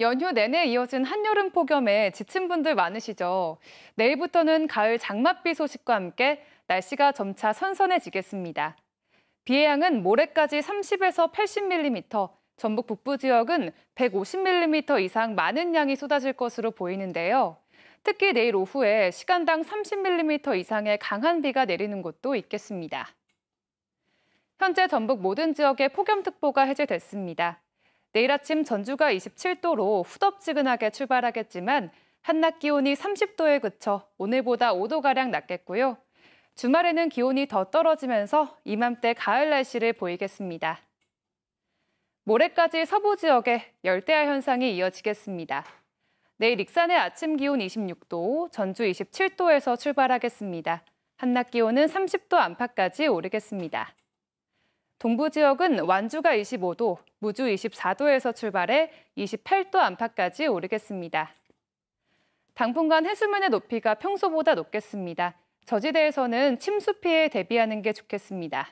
연휴 내내 이어진 한여름 폭염에 지친 분들 많으시죠. 내일부터는 가을 장맛비 소식과 함께 날씨가 점차 선선해지겠습니다. 비의 양은 모레까지 30에서 80mm, 전북 북부 지역은 150mm 이상 많은 양이 쏟아질 것으로 보이는데요. 특히 내일 오후에 시간당 30mm 이상의 강한 비가 내리는 곳도 있겠습니다. 현재 전북 모든 지역에 폭염특보가 해제됐습니다. 내일 아침 전주가 27도로 후덥지근하게 출발하겠지만 한낮 기온이 30도에 그쳐 오늘보다 5도가량 낮겠고요. 주말에는 기온이 더 떨어지면서 이맘때 가을 날씨를 보이겠습니다. 모레까지 서부 지역에 열대야 현상이 이어지겠습니다. 내일 익산의 아침 기온 26도, 전주 27도에서 출발하겠습니다. 한낮 기온은 30도 안팎까지 오르겠습니다. 동부 지역은 완주가 25도, 무주 24도에서 출발해 28도 안팎까지 오르겠습니다. 당분간 해수면의 높이가 평소보다 높겠습니다. 저지대에서는 침수 피해 대비하는 게 좋겠습니다.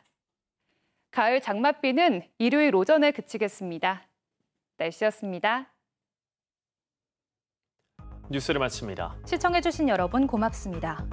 가을 장맛비는 일요일 오전에 그치겠습니다. 날씨였습니다. 뉴스를 마칩니다. 시청해주신 여러분 고맙습니다.